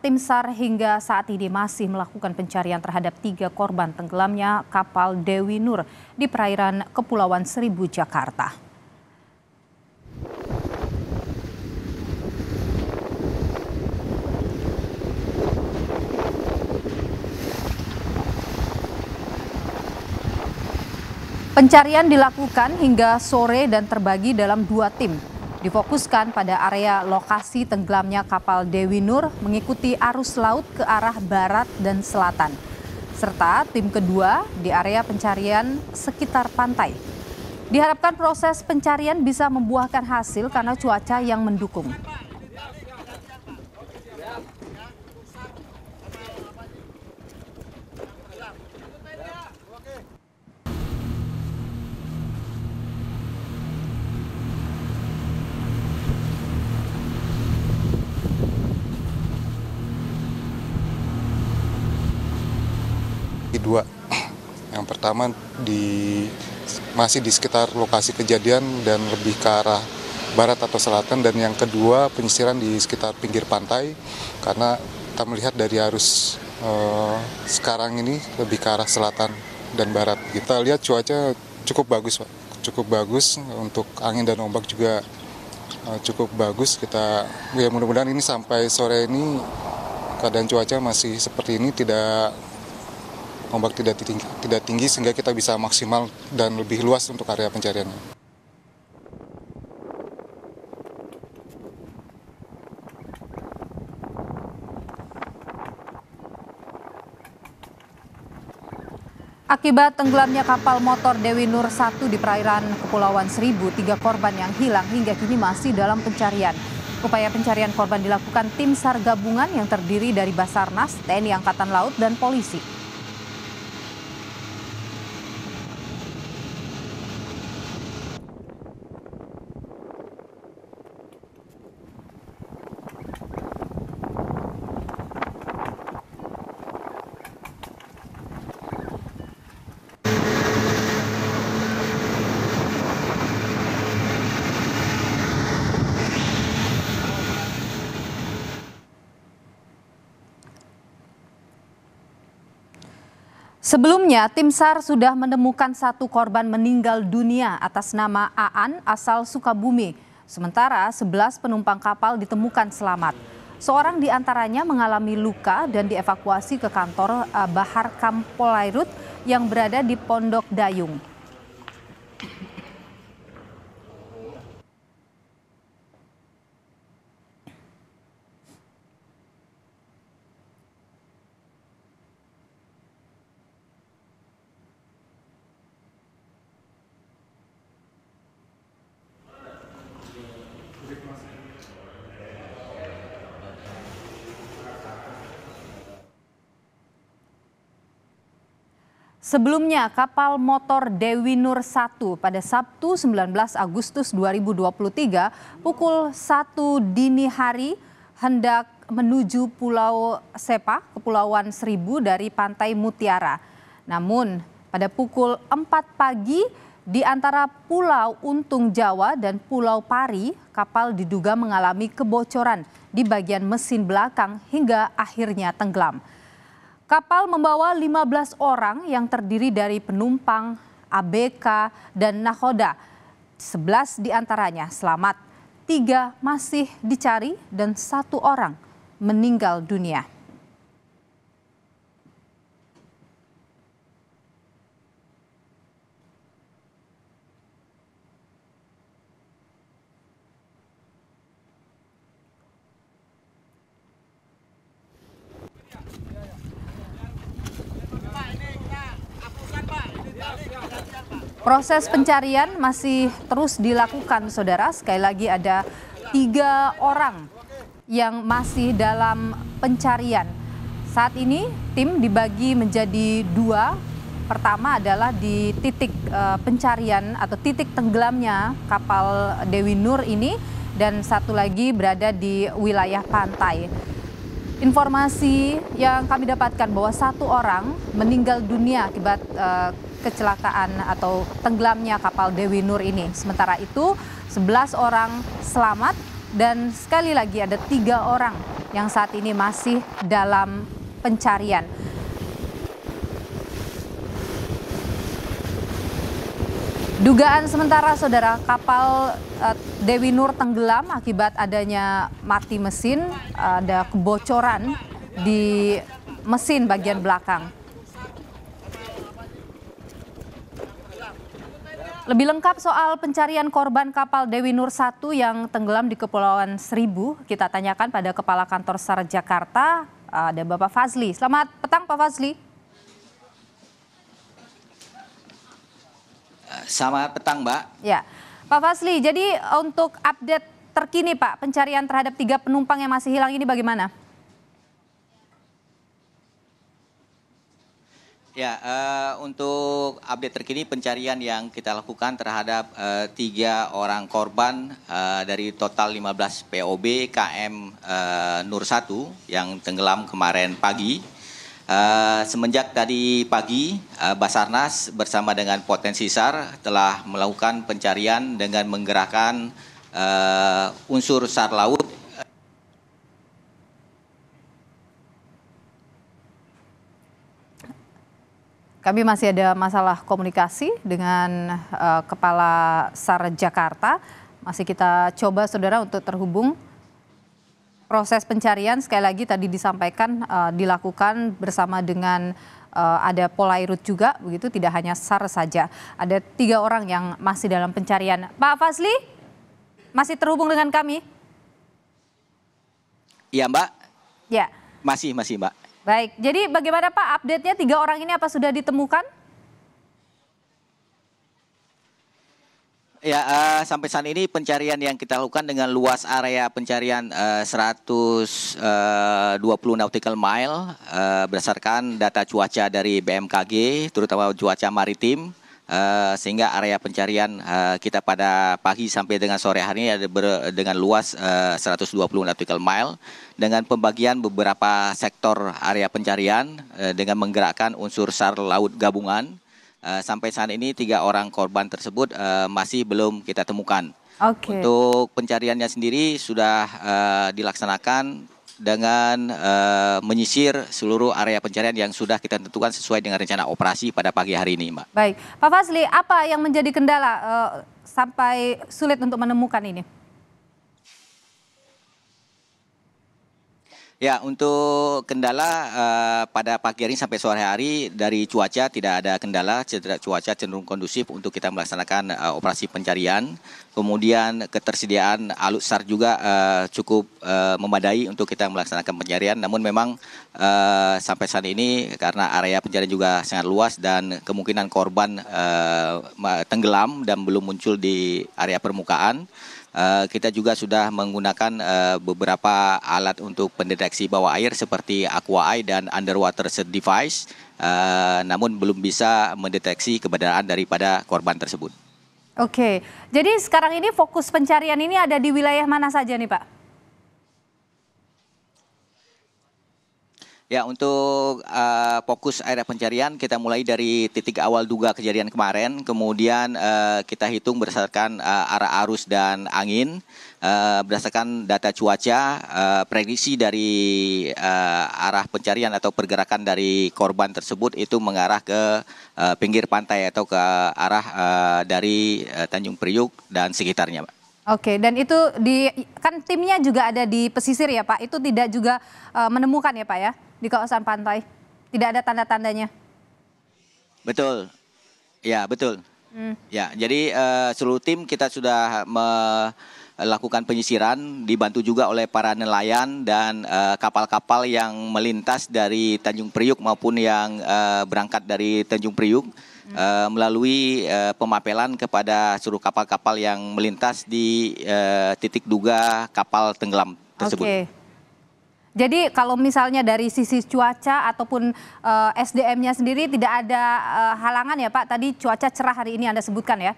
Tim SAR hingga saat ini masih melakukan pencarian terhadap tiga korban tenggelamnya kapal Dewi Nur di perairan Kepulauan Seribu, Jakarta. Pencarian dilakukan hingga sore dan terbagi dalam dua tim difokuskan pada area lokasi tenggelamnya kapal Dewi Nur mengikuti arus laut ke arah barat dan selatan, serta tim kedua di area pencarian sekitar pantai. Diharapkan proses pencarian bisa membuahkan hasil karena cuaca yang mendukung. dua. Yang pertama di masih di sekitar lokasi kejadian dan lebih ke arah barat atau selatan dan yang kedua penyisiran di sekitar pinggir pantai karena kita melihat dari arus eh, sekarang ini lebih ke arah selatan dan barat. Kita lihat cuaca cukup bagus, Pak. Cukup bagus untuk angin dan ombak juga eh, cukup bagus. Kita ya mudah-mudahan ini sampai sore ini keadaan cuaca masih seperti ini tidak ombak tidak tinggi, tidak tinggi sehingga kita bisa maksimal dan lebih luas untuk area pencariannya. Akibat tenggelamnya kapal motor Dewi Nur 1 di perairan Kepulauan Seribu, tiga korban yang hilang hingga kini masih dalam pencarian. Upaya pencarian korban dilakukan tim SAR gabungan yang terdiri dari Basarnas, TNI Angkatan Laut, dan polisi. Sebelumnya, tim SAR sudah menemukan satu korban meninggal dunia atas nama Aan asal Sukabumi. Sementara 11 penumpang kapal ditemukan selamat. Seorang di antaranya mengalami luka dan dievakuasi ke kantor eh, Bahar Kampolairut yang berada di Pondok Dayung. Sebelumnya, kapal motor Dewi Nur 1 pada Sabtu 19 Agustus 2023 pukul 1 dini hari hendak menuju Pulau Sepa, Kepulauan Seribu dari Pantai Mutiara. Namun, pada pukul 4 pagi di antara Pulau Untung Jawa dan Pulau Pari, kapal diduga mengalami kebocoran di bagian mesin belakang hingga akhirnya tenggelam. Kapal membawa 15 orang yang terdiri dari penumpang, ABK, dan nakoda. 11 diantaranya selamat, tiga masih dicari, dan satu orang meninggal dunia. Proses pencarian masih terus dilakukan, saudara. Sekali lagi ada tiga orang yang masih dalam pencarian. Saat ini tim dibagi menjadi dua. Pertama adalah di titik eh, pencarian atau titik tenggelamnya kapal Dewi Nur ini dan satu lagi berada di wilayah pantai. Informasi yang kami dapatkan bahwa satu orang meninggal dunia akibat uh, kecelakaan atau tenggelamnya kapal Dewi Nur ini. Sementara itu 11 orang selamat dan sekali lagi ada tiga orang yang saat ini masih dalam pencarian. Dugaan sementara saudara kapal eh, Dewi Nur tenggelam akibat adanya mati mesin, ada kebocoran di mesin bagian belakang. Lebih lengkap soal pencarian korban kapal Dewi Nur 1 yang tenggelam di Kepulauan Seribu, kita tanyakan pada Kepala Kantor SAR Jakarta, ada Bapak Fazli. Selamat petang Pak Fazli. Selamat petang Mbak. Ya, Pak Fazli, jadi untuk update terkini Pak, pencarian terhadap tiga penumpang yang masih hilang ini bagaimana? Ya, uh, untuk update terkini pencarian yang kita lakukan terhadap uh, tiga orang korban uh, dari total 15 POB KM uh, Nur 1 yang tenggelam kemarin pagi. Uh, semenjak tadi pagi, uh, Basarnas bersama dengan Potensi SAR telah melakukan pencarian dengan menggerakkan uh, unsur SAR laut Kami masih ada masalah komunikasi dengan uh, Kepala SAR Jakarta. Masih kita coba saudara untuk terhubung. Proses pencarian sekali lagi tadi disampaikan uh, dilakukan bersama dengan uh, ada Polairut juga, begitu tidak hanya SAR saja. Ada tiga orang yang masih dalam pencarian. Pak Fasli, masih terhubung dengan kami? Iya Mbak. Ya. Masih, masih Mbak. Baik, jadi bagaimana Pak update-nya tiga orang ini apa sudah ditemukan? Ya, uh, sampai saat ini pencarian yang kita lakukan dengan luas area pencarian eh, eh, uh, 120 nautical mile uh, berdasarkan data cuaca dari BMKG, terutama cuaca maritim. Eh, sehingga area pencarian uh, kita pada pagi sampai dengan sore hari ini ada ber, dengan luas eh, uh, 120 nautical mile dengan pembagian beberapa sektor area pencarian uh, dengan menggerakkan unsur sar laut gabungan uh, sampai saat ini tiga orang korban tersebut uh, masih belum kita temukan. Okay. Untuk pencariannya sendiri sudah uh, dilaksanakan dengan uh, menyisir seluruh area pencarian yang sudah kita tentukan sesuai dengan rencana operasi pada pagi hari ini, Mbak. Baik, Pak Fasli, apa yang menjadi kendala uh, sampai sulit untuk menemukan ini? Ya, untuk kendala uh, pada pagi hari sampai sore hari dari cuaca tidak ada kendala, cuaca cenderung kondusif untuk kita melaksanakan uh, operasi pencarian. Kemudian ketersediaan alutsar juga uh, cukup uh, memadai untuk kita melaksanakan pencarian. Namun memang uh, sampai saat ini karena area pencarian juga sangat luas dan kemungkinan korban uh, tenggelam dan belum muncul di area permukaan. Eh, kita juga sudah menggunakan eh, beberapa alat untuk pendeteksi bawah air seperti aqua eye dan underwater Search device, eh, namun belum bisa mendeteksi keberadaan daripada korban tersebut. Oke, jadi sekarang ini fokus pencarian ini ada di wilayah mana saja nih Pak? Ya untuk uh, fokus area pencarian kita mulai dari titik awal duga kejadian kemarin, kemudian uh, kita hitung berdasarkan uh, arah arus dan angin, uh, berdasarkan data cuaca, uh, prediksi dari uh, arah pencarian atau pergerakan dari korban tersebut itu mengarah ke uh, pinggir pantai atau ke arah uh, dari uh, Tanjung Priuk dan sekitarnya, Pak. Oke, dan itu di kan timnya juga ada di pesisir ya Pak. Itu tidak juga uh, menemukan ya Pak ya? di kawasan pantai? Tidak ada tanda-tandanya. Betul. Ya, betul. Hmm. Ya, jadi uh, seluruh tim kita sudah melakukan penyisiran dibantu juga oleh para nelayan dan eh, kapal-kapal uh, yang melintas dari Tanjung Priuk maupun yang uh, berangkat dari Tanjung Priuk uh, melalui uh, pemapelan kepada seluruh kapal-kapal yang melintas di uh, titik duga kapal tenggelam tersebut. Okay. Jadi kalau misalnya dari sisi cuaca ataupun uh, eh, SDM-nya sendiri tidak ada uh, halangan ya Pak. Tadi cuaca cerah hari ini Anda sebutkan ya.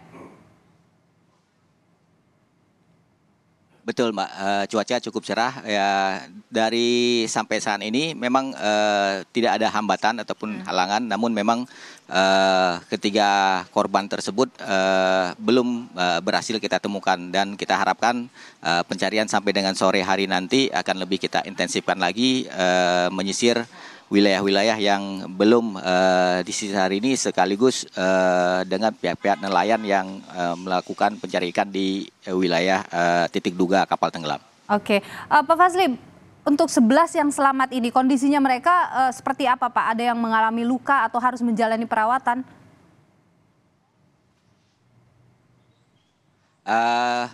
Betul Mbak, uh, cuaca cukup cerah ya dari sampai saat ini memang uh, tidak ada hambatan ataupun hmm. halangan namun memang uh, ketiga korban tersebut uh, belum uh, berhasil kita temukan dan kita harapkan uh, pencarian sampai dengan sore hari nanti akan lebih kita intensifkan lagi uh, menyisir wilayah-wilayah yang belum uh, eh, disisir hari ini sekaligus uh, dengan pihak-pihak nelayan yang uh, melakukan pencari ikan di uh, wilayah uh, titik duga kapal tenggelam. Oke, okay. uh, Pak Fazli, untuk 11 yang selamat ini kondisinya mereka uh, seperti apa Pak? Ada yang mengalami luka atau harus menjalani perawatan? Uh,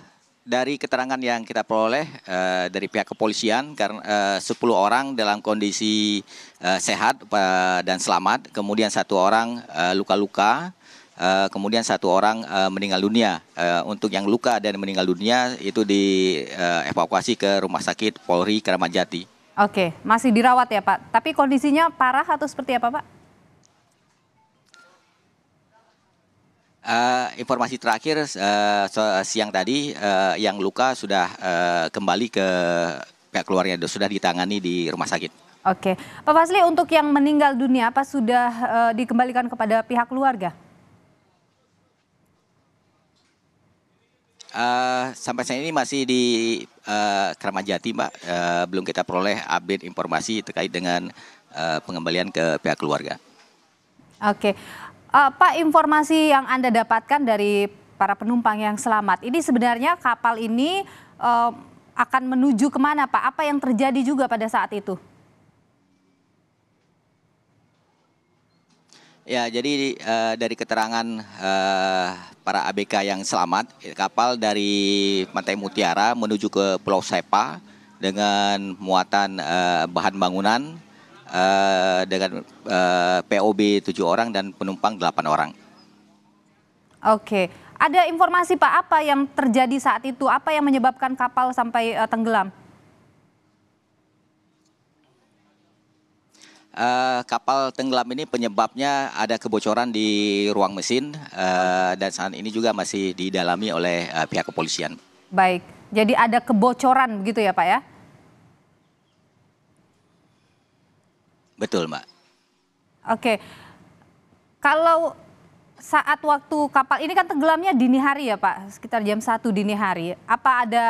dari keterangan yang kita peroleh uh, dari pihak kepolisian karena eh, uh, 10 orang dalam kondisi uh, sehat uh, dan selamat, kemudian satu orang luka-luka, uh, uh, kemudian satu orang uh, meninggal dunia. Uh, untuk yang luka dan meninggal dunia itu dievakuasi uh, ke Rumah Sakit Polri Kramat Jati. Oke, masih dirawat ya Pak. Tapi kondisinya parah atau seperti apa Pak? Eh, informasi terakhir uh, siang tadi uh, yang luka sudah uh, kembali ke pihak keluarga sudah ditangani di rumah sakit. Oke, Pak Fasli untuk yang meninggal dunia apa sudah uh, dikembalikan kepada pihak keluarga? Uh, sampai saat ini masih di uh, Kramajati, Mbak. Uh, belum kita peroleh update informasi terkait dengan uh, pengembalian ke pihak keluarga. Oke, Uh, Pak, informasi yang Anda dapatkan dari para penumpang yang selamat, ini sebenarnya kapal ini uh, akan menuju kemana Pak? Apa yang terjadi juga pada saat itu? Ya, jadi uh, dari keterangan uh, para ABK yang selamat, kapal dari Pantai Mutiara menuju ke Pulau Sepa dengan muatan uh, bahan bangunan Eh, dengan uh, POB 7 orang dan penumpang 8 orang. Oke, ada informasi Pak apa yang terjadi saat itu? Apa yang menyebabkan kapal sampai uh, tenggelam? Uh, kapal tenggelam ini penyebabnya ada kebocoran di ruang mesin uh, dan saat ini juga masih didalami oleh uh, pihak kepolisian. Baik, jadi ada kebocoran begitu ya Pak ya? Betul, Mbak. Oke. Kalau saat waktu kapal ini kan tenggelamnya dini hari ya, Pak, sekitar jam 1 dini hari. Apa ada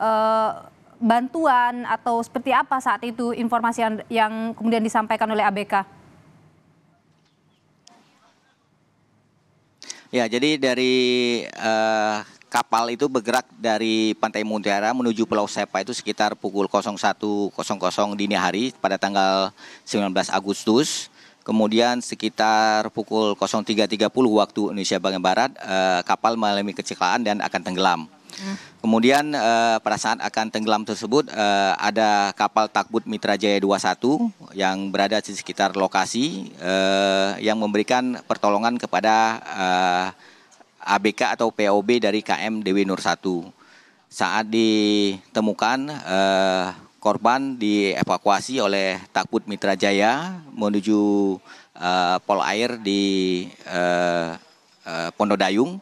uh, bantuan atau seperti apa saat itu informasi yang, yang kemudian disampaikan oleh ABK? Ya, jadi dari uh, kapal itu bergerak dari Pantai Mutiara menuju Pulau Sepa itu sekitar pukul 01.00 dini hari pada tanggal 19 Agustus. Kemudian sekitar pukul 03.30 waktu Indonesia bagian barat eh, kapal mengalami kecelakaan dan akan tenggelam. Hmm. Kemudian eh, pada saat akan tenggelam tersebut eh, ada kapal takbut Mitra Jaya 21 yang berada di sekitar lokasi eh, yang memberikan pertolongan kepada eh, ABK atau POB dari KM Dewi Nur 1. Saat ditemukan eh, korban dievakuasi oleh Takbut Mitra Jaya menuju eh, Pol Air di eh, eh, Pondodayung.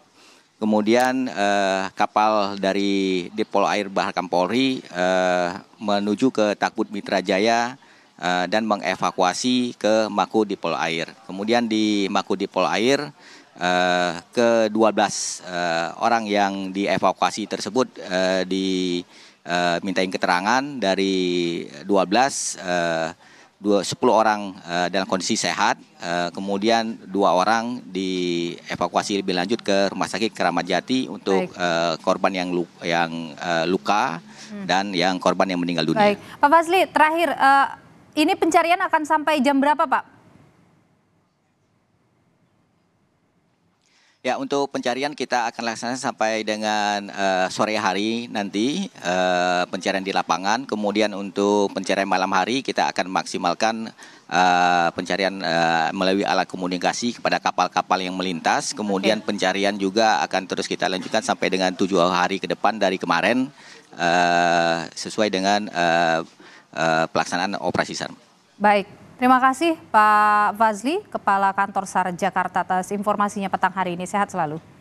Kemudian eh, kapal dari Depol Air Bahar Kampolri eh, menuju ke Takbut Mitra Jaya eh, dan mengevakuasi ke Mako Depol Air. Kemudian di Mako Depol Air uh, ke-12 uh, orang yang dievakuasi tersebut uh, di uh, mintain keterangan dari 12 uh, 10 orang uh, dalam kondisi sehat, uh, kemudian dua orang dievakuasi lebih lanjut ke rumah sakit Keramat Jati untuk uh, korban yang luka, yang uh, luka hmm. dan yang korban yang meninggal dunia. Baik, Pak Fasli, terakhir uh, ini pencarian akan sampai jam berapa, Pak? Ya untuk pencarian kita akan laksanakan sampai dengan uh, sore hari nanti uh, pencarian di lapangan. Kemudian untuk pencarian malam hari kita akan maksimalkan uh, pencarian uh, melalui alat komunikasi kepada kapal-kapal yang melintas. Kemudian okay. pencarian juga akan terus kita lanjutkan sampai dengan tujuh hari ke depan dari kemarin uh, sesuai dengan uh, uh, pelaksanaan operasi SAR. Baik, Terima kasih Pak Fazli, Kepala Kantor SAR Jakarta atas informasinya petang hari ini. Sehat selalu.